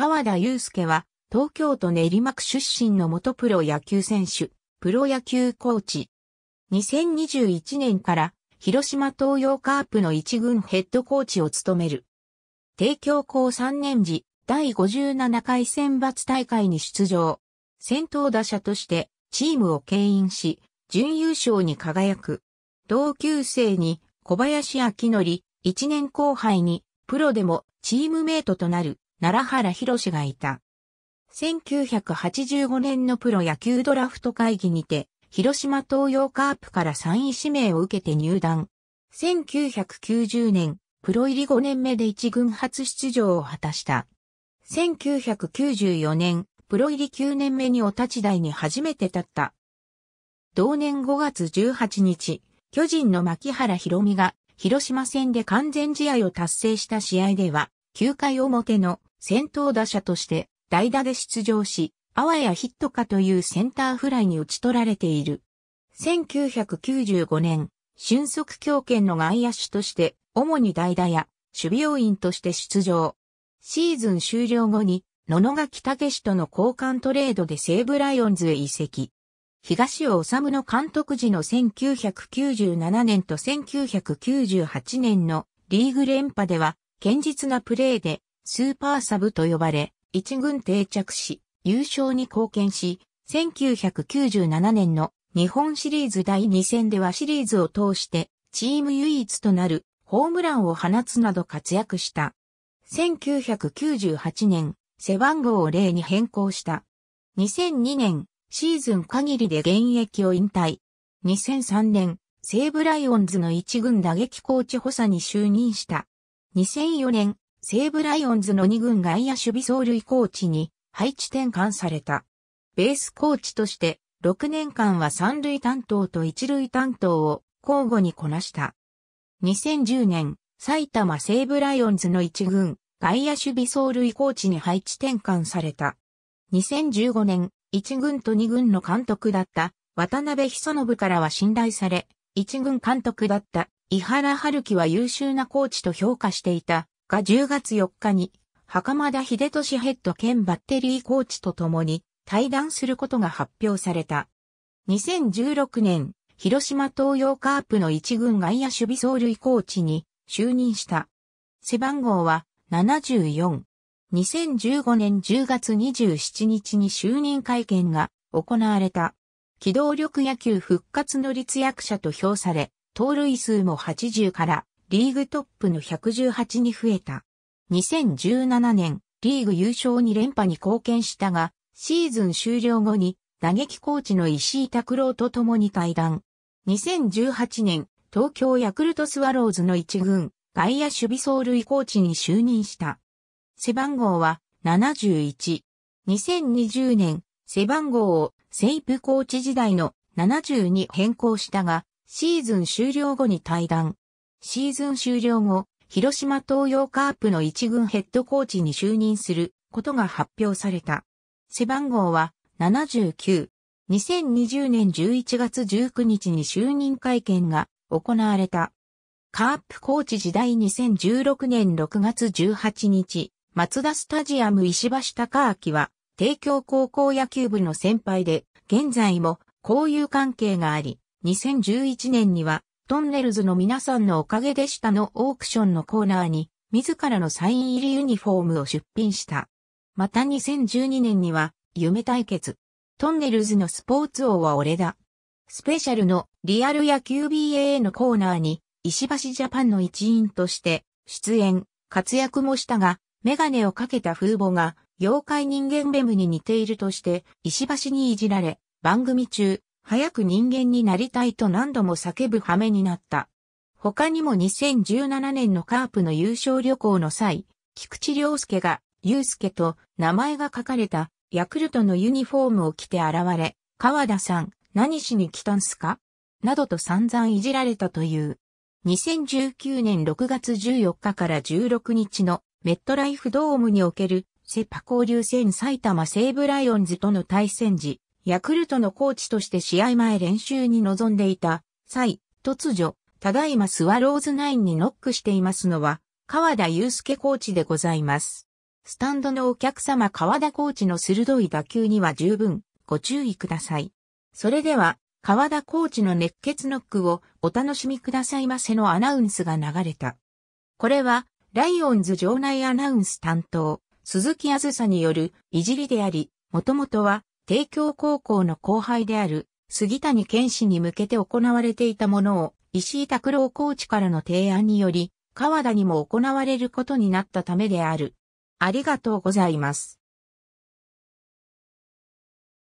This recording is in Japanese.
川田祐介は、東京都練馬区出身の元プロ野球選手、プロ野球コーチ。2021年から、広島東洋カープの一軍ヘッドコーチを務める。帝京高3年時、第57回選抜大会に出場。先頭打者として、チームを牽引し、準優勝に輝く。同級生に、小林明則、1年後輩に、プロでもチームメイトとなる奈良原博がいた。1985年のプロ野球ドラフト会議にて、広島東洋カープから3位指名を受けて入団。1990年、プロ入り5年目で一軍初出場を果たした。1994年、プロ入り9年目にお立ち台に初めて立った。同年5月18日、巨人の牧原博美が広島戦で完全試合を達成した試合では、9回表の先頭打者として代打で出場し、あわやヒットかというセンターフライに打ち取られている。1995年、俊足強権の外野手として、主に代打や守備要員として出場。シーズン終了後に、野々垣武史との交換トレードで西武ライオンズへ移籍。東尾治の監督時の1997年と1998年のリーグ連覇では、堅実なプレーでスーパーサブと呼ばれ、一軍定着し、優勝に貢献し、1997年の日本シリーズ第2戦ではシリーズを通してチーム唯一となるホームランを放つなど活躍した。1998年、背番号を0に変更した。2002年、シーズン限りで現役を引退。2003年、西武ライオンズの一軍打撃コーチ補佐に就任した。2004年、西武ライオンズの2軍外野守備走塁コーチに配置転換された。ベースコーチとして6年間は三塁担当と一塁担当を交互にこなした。2010年、埼玉西武ライオンズの一軍外野守備走塁コーチに配置転換された。2015年、一軍と二軍の監督だった渡辺久信からは信頼され、一軍監督だった井原春樹は優秀なコーチと評価していたが10月4日に、袴田秀俊ヘッド兼バッテリーコーチと共に対談することが発表された。2016年、広島東洋カープの一軍外野守備走塁コーチに就任した。背番号は74。2015年10月27日に就任会見が行われた。機動力野球復活の立役者と評され、盗塁数も80からリーグトップの118に増えた。2017年、リーグ優勝に連覇に貢献したが、シーズン終了後に打撃コーチの石井拓郎と共に対談。2018年、東京ヤクルトスワローズの一軍、外野守備走塁コーチに就任した。背番号は71。2020年、背番号をセイプコーチ時代の72変更したが、シーズン終了後に対談。シーズン終了後、広島東洋カープの一軍ヘッドコーチに就任することが発表された。背番号は79。2020年11月19日に就任会見が行われた。カープコーチ時代2016年6月18日、松田スタジアム石橋貴明は、帝京高校野球部の先輩で、現在も交友関係があり、2011年にはトンネルズの皆さんのおかげでしたのオークションのコーナーに、自らのサイン入りユニフォームを出品した。また2012年には、夢対決。トンネルズのスポーツ王は俺だ。スペシャルのリアル野球 BA a のコーナーに、石橋ジャパンの一員として、出演、活躍もしたが、メガネをかけた風貌が、妖怪人間ベムに似ているとして、石橋にいじられ、番組中、早く人間になりたいと何度も叫ぶ羽目になった。他にも2017年のカープの優勝旅行の際、菊池良介が、祐介と名前が書かれたヤクルトのユニフォームを着て現れ、川田さん、何しに来たんすかなどと散々いじられたという。2019年6月14日から16日のメットライフドームにおけるセパ交流戦埼玉西武ライオンズとの対戦時、ヤクルトのコーチとして試合前練習に臨んでいた際、突如、ただいまスワローズナインにノックしていますのは、川田祐介コーチでございます。スタンドのお客様川田コーチの鋭い打球には十分ご注意ください。それでは、川田コーチの熱血ノックをお楽しみくださいませのアナウンスが流れた。これは、ライオンズ場内アナウンス担当、鈴木あずさによるいじりであり、もともとは、帝京高校の後輩である杉谷健氏に向けて行われていたものを石井拓郎コーチからの提案により、川田にも行われることになったためである。ありがとうございます。